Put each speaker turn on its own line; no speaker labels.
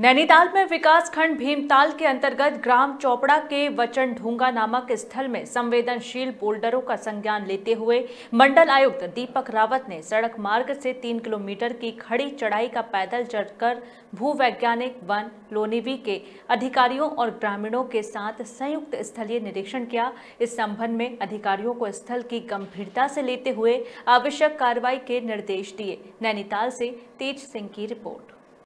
नैनीताल में विकास खंड भीमताल के अंतर्गत ग्राम चौपड़ा के वचन ढूंगा नामक स्थल में संवेदनशील बोल्डरों का संज्ञान लेते हुए मंडल आयुक्त दीपक रावत ने सड़क मार्ग से तीन किलोमीटर की खड़ी चढ़ाई का पैदल चढ़कर भूवैज्ञानिक वन लोनिवी के अधिकारियों और ग्रामीणों के साथ संयुक्त स्थलीय निरीक्षण किया इस संबंध में अधिकारियों को स्थल की गंभीरता से लेते हुए आवश्यक कार्रवाई के निर्देश दिए नैनीताल से तेज सिंह की रिपोर्ट